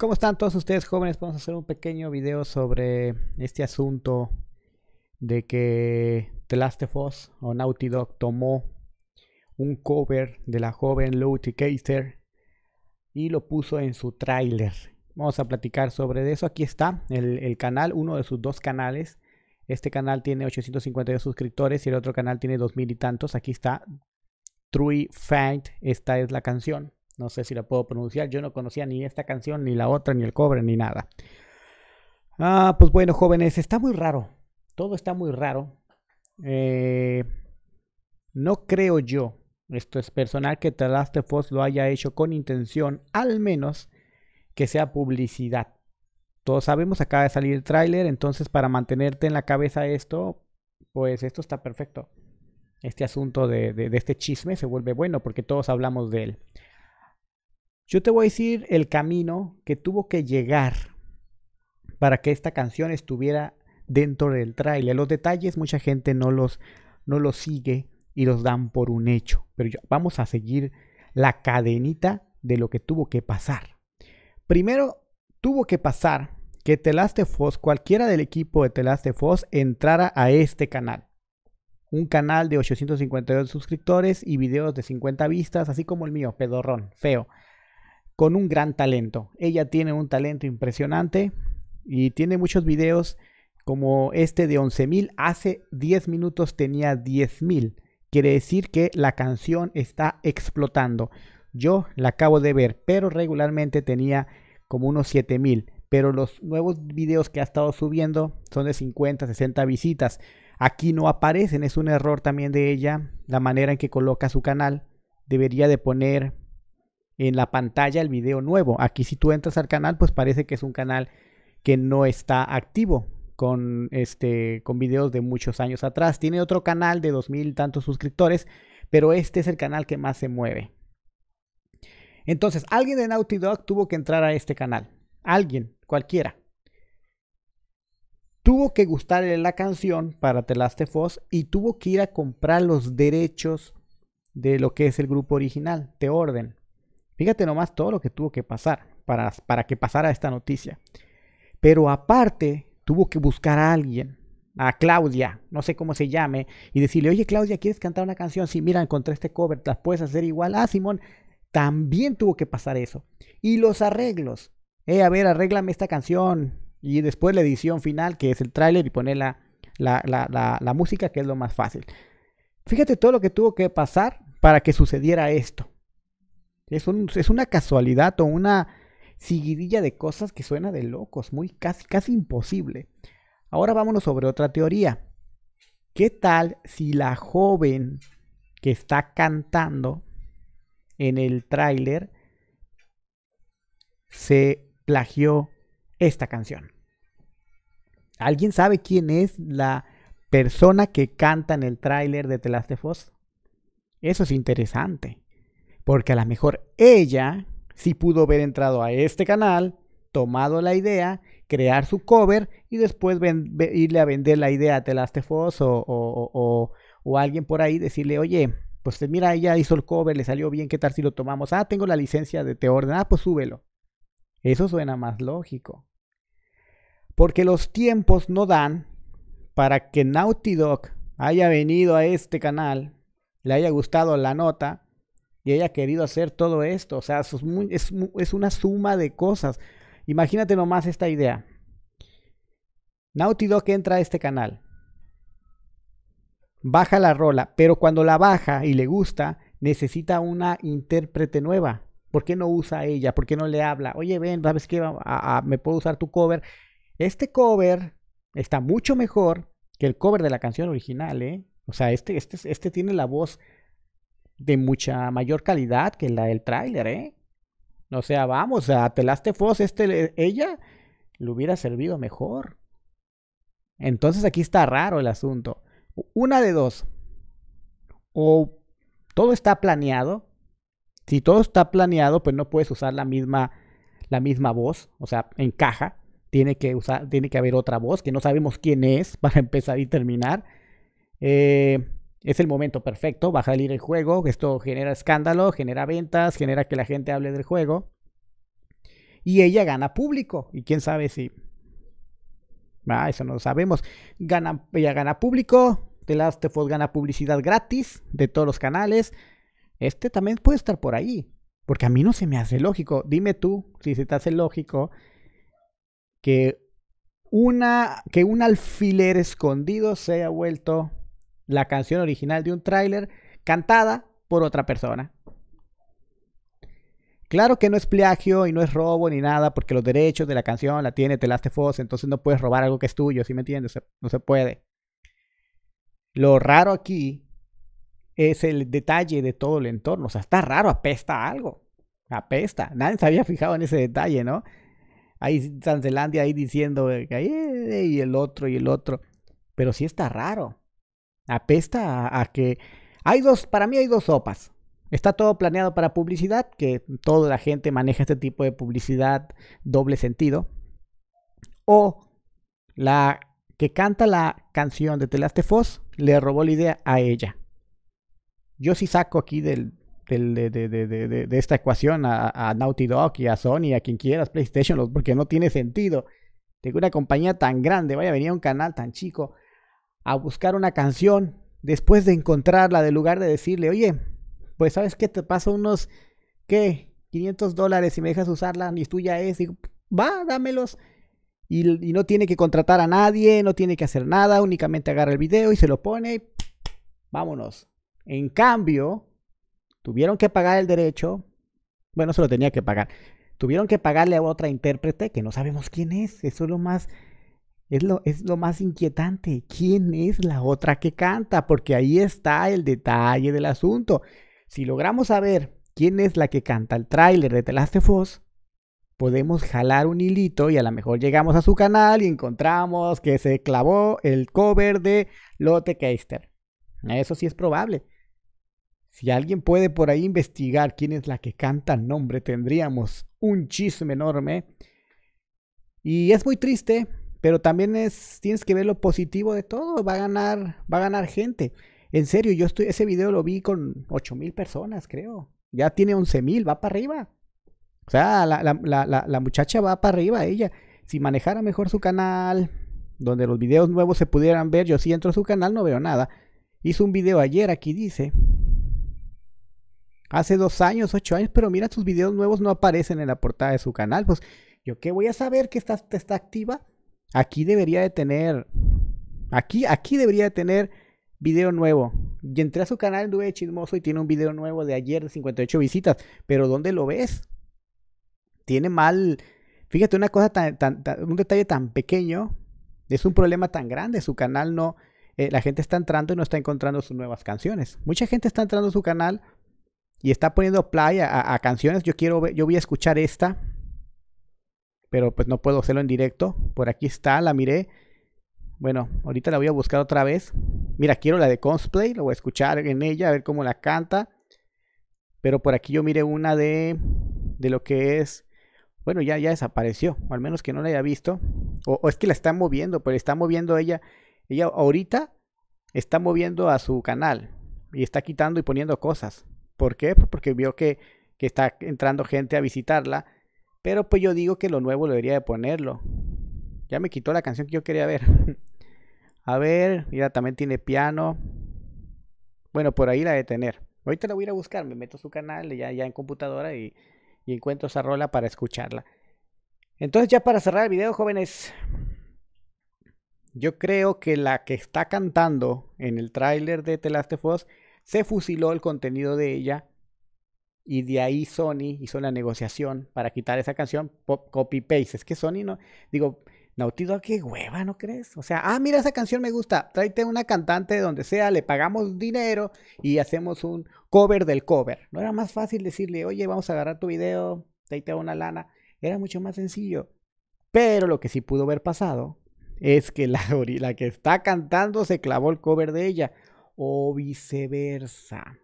¿Cómo están todos ustedes jóvenes? Vamos a hacer un pequeño video sobre este asunto de que The Last of Us o Naughty Dog tomó un cover de la joven Lucy Kaiser y lo puso en su tráiler. Vamos a platicar sobre eso. Aquí está el, canal, uno de sus dos canales. Este canal tiene 852 suscriptores y el otro canal tiene 2000 y tantos. Aquí está True Faint, Esta es la canción. No sé si la puedo pronunciar. Yo no conocía ni esta canción, ni la otra, ni el cobre, ni nada. Ah, pues bueno, jóvenes, está muy raro. Todo está muy raro. Eh, no creo yo, esto es personal, que The Last lo haya hecho con intención, al menos que sea publicidad. Todos sabemos, acaba de salir el tráiler, entonces para mantenerte en la cabeza esto, pues esto está perfecto. Este asunto de este chisme se vuelve bueno porque todos hablamos de él. Yo te voy a decir el camino que tuvo que llegar para que esta canción estuviera dentro del tráiler. Los detalles mucha gente no los, no los sigue y los dan por un hecho. Pero vamos a seguir la cadenita de lo que tuvo que pasar. Primero, tuvo que pasar que Telaste Foss, cualquiera del equipo de Telaste Foss, entrara a este canal. Un canal de 852 suscriptores y videos de 50 vistas, así como el mío, pedorrón, feo con un gran talento. Ella tiene un talento impresionante y tiene muchos videos como este de 11.000. Hace 10 minutos tenía 10.000. Quiere decir que la canción está explotando. Yo la acabo de ver, pero regularmente tenía como unos 7000. Pero los nuevos videos que ha estado subiendo son de 50, 60 visitas. Aquí no aparecen, es un error también de ella la manera en que coloca su canal. Debería de poner en la pantalla el video nuevo. Aquí si tú entras al canal, pues parece que es un canal que no está activo con este con videos de muchos años atrás. Tiene otro canal de dos mil tantos suscriptores, pero este es el canal que más se mueve. Entonces, alguien de Naughty Dog tuvo que entrar a este canal. Alguien, cualquiera. Tuvo que gustarle la canción para The Last of Us y tuvo que ir a comprar los derechos de lo que es el grupo original, Te Orden. Fíjate nomás todo lo que tuvo que pasar para, para que pasara esta noticia. Pero aparte, tuvo que buscar a alguien, a Claudia, no sé cómo se llame, y decirle, oye Claudia, ¿quieres cantar una canción? Sí, mira, encontré este cover, ¿las puedes hacer igual? Ah, Simón, también tuvo que pasar eso. Y los arreglos. Eh, a ver, arréglame esta canción. Y después la edición final, que es el tráiler, y poner la, la música, que es lo más fácil. Fíjate todo lo que tuvo que pasar para que sucediera esto. Es, una casualidad o una seguidilla de cosas que suena de locos, muy casi, casi imposible. Ahora vámonos sobre otra teoría. ¿Qué tal si la joven que está cantando en el tráiler se plagió esta canción? ¿Alguien sabe quién es la persona que canta en el tráiler de The Last of Us? Eso es interesante. Porque a lo mejor ella sí pudo haber entrado a este canal, tomado la idea, crear su cover y después irle a vender la idea a Telastefos o, o, o, alguien por ahí, decirle, oye, pues eh, mira, ella hizo el cover, le salió bien, ¿qué tal si lo tomamos? Ah, tengo la licencia de Teorden, ah, pues súbelo. Eso suena más lógico. Porque los tiempos no dan para que Naughty Dog haya venido a este canal, le haya gustado la nota y ella ha querido hacer todo esto. O sea, es, es, una suma de cosas. Imagínate nomás esta idea. Naughty Dog entra a este canal. Baja la rola, pero cuando la baja y le gusta, necesita una intérprete nueva. ¿Por qué no usa ella? ¿Por qué no le habla? Oye, ven, ¿sabes qué? me puedo usar tu cover. Este cover está mucho mejor que el cover de la canción original, ¿eh? O sea, este, este, este tiene la voz de mucha mayor calidad que la del tráiler, ¿eh? O sea, vamos, a Telaste Foss, este, ella le hubiera servido mejor. Entonces aquí está raro el asunto. Una de dos. O todo está planeado. Si todo está planeado, pues no puedes usar la misma, la misma voz. O sea, encaja. Tiene que, usar, tiene que haber otra voz que no sabemos quién es para empezar y terminar. Eh, es el momento perfecto, va a salir el juego, esto genera escándalo, genera ventas, genera que la gente hable del juego. Y ella gana público, y quién sabe si... Ah, eso no lo sabemos. Gana, ella gana público, The Last of gana publicidad gratis de todos los canales. Este también puede estar por ahí, porque a mí no se me hace lógico. Dime tú si se te hace lógico que una que un alfiler escondido se haya vuelto la canción original de un tráiler cantada por otra persona. Claro que no es plagio y no es robo ni nada, porque los derechos de la canción la tiene Telaste entonces no puedes robar algo que es tuyo, ¿sí me entiendes? No se puede. Lo raro aquí es el detalle de todo el entorno. O sea, está raro, apesta algo. Apesta. Nadie se había fijado en ese detalle, ¿no? Ahí Sanzelandia ahí diciendo eh, y el otro y el otro. Pero sí está raro apesta a, que hay dos, para mí hay dos sopas. Está todo planeado para publicidad, que toda la gente maneja este tipo de publicidad doble sentido. O la que canta la canción de Telaste Foss le robó la idea a ella. Yo sí saco aquí del, de, esta ecuación a, Naughty Dog y a Sony, a quien quieras, PlayStation, porque no tiene sentido. De una compañía tan grande vaya a venir a un canal tan chico a buscar una canción, después de encontrarla, de lugar de decirle, oye, pues sabes que te paso unos, ¿qué? 500 dólares y me dejas usarla, ni tuya es, digo, va, dámelos. Y, y, no tiene que contratar a nadie, no tiene que hacer nada, únicamente agarra el video y se lo pone vámonos. En cambio, tuvieron que pagar el derecho, bueno, se lo tenía que pagar, tuvieron que pagarle a otra intérprete que no sabemos quién es, eso es lo más es lo, más inquietante. ¿Quién es la otra que canta? Porque ahí está el detalle del asunto. Si logramos saber quién es la que canta el tráiler de The Last of podemos jalar un hilito y a lo mejor llegamos a su canal y encontramos que se clavó el cover de Lotte Keister. Eso sí es probable. Si alguien puede por ahí investigar quién es la que canta nombre, tendríamos un chisme enorme. Y es muy triste pero también es, tienes que ver lo positivo de todo, va a ganar, va a ganar gente. En serio, yo estoy, ese video lo vi con ocho mil personas, creo. Ya tiene 11.000 mil, va para arriba. O sea, la, muchacha va para arriba, ella. Si manejara mejor su canal, donde los videos nuevos se pudieran ver, yo sí si entro a su canal, no veo nada. Hizo un video ayer, aquí dice. Hace dos años, ocho años, pero mira, sus videos nuevos no aparecen en la portada de su canal. Pues yo qué voy a saber que está activa Aquí debería de tener. Aquí, aquí debería de tener video nuevo. Y entré a su canal, de chismoso y tiene un video nuevo de ayer de 58 visitas. Pero ¿dónde lo ves? Tiene mal. Fíjate, una cosa tan, un detalle tan pequeño es un problema tan grande. Su canal no. Eh, la gente está entrando y no está encontrando sus nuevas canciones. Mucha gente está entrando a su canal y está poniendo play a, canciones. Yo quiero yo voy a escuchar esta pero pues no puedo hacerlo en directo. Por aquí está, la miré. Bueno, ahorita la voy a buscar otra vez. Mira, quiero la de cosplay, lo voy a escuchar en ella, a ver cómo la canta. Pero por aquí yo miré una de, de lo que es, bueno, ya, ya desapareció, o al menos que no la haya visto. O, es que la están moviendo, pero está moviendo ella. Ella ahorita está moviendo a su canal y está quitando y poniendo cosas. ¿Por qué? Pues porque vio que, que está entrando gente a visitarla pero pues yo digo que lo nuevo lo debería de ponerlo. Ya me quitó la canción que yo quería ver. a ver, mira, también tiene piano. Bueno, por ahí la de tener. Ahorita la voy a ir a buscar, me meto su canal ya, ya en computadora y, y encuentro esa rola para escucharla. Entonces ya para cerrar el video, jóvenes, yo creo que la que está cantando en el tráiler de The Last of Us se fusiló el contenido de ella y de ahí Sony hizo la negociación para quitar esa canción, Pop copy-paste. Es que Sony no, digo, Nautilus qué hueva, ¿no crees? O sea, ah, mira, esa canción me gusta, tráete una cantante de donde sea, le pagamos dinero y hacemos un cover del cover. No era más fácil decirle, oye, vamos a agarrar tu video, tráete una lana. Era mucho más sencillo. Pero lo que sí pudo haber pasado es que la que está cantando se clavó el cover de ella o viceversa.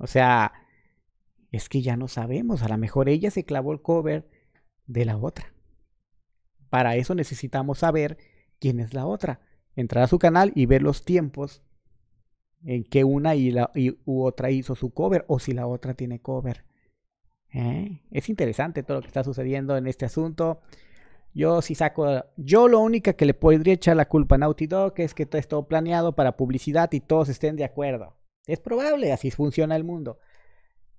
O sea, es que ya no sabemos. A lo mejor ella se clavó el cover de la otra. Para eso necesitamos saber quién es la otra. Entrar a su canal y ver los tiempos en que una y u otra hizo su cover o si la otra tiene cover. ¿eh? Es interesante todo lo que está sucediendo en este asunto. Yo si saco, yo lo única que le podría echar la culpa a Naughty Dog es que todo es planeado para publicidad y todos estén de acuerdo. Es probable, así funciona el mundo.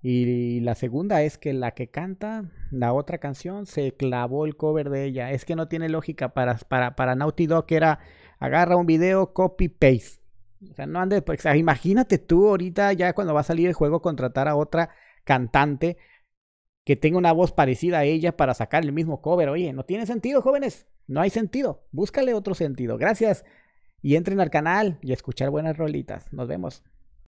Y la segunda es que la que canta la otra canción se clavó el cover de ella. Es que no tiene lógica para, para, para Naughty Dog era agarra un video, copy paste. O sea, no andes, pues imagínate tú ahorita ya cuando va a salir el juego contratar a otra cantante que tenga una voz parecida a ella para sacar el mismo cover. Oye, no tiene sentido, jóvenes. No hay sentido. Búscale otro sentido. Gracias. Y entren al canal y escuchar buenas rolitas. Nos vemos.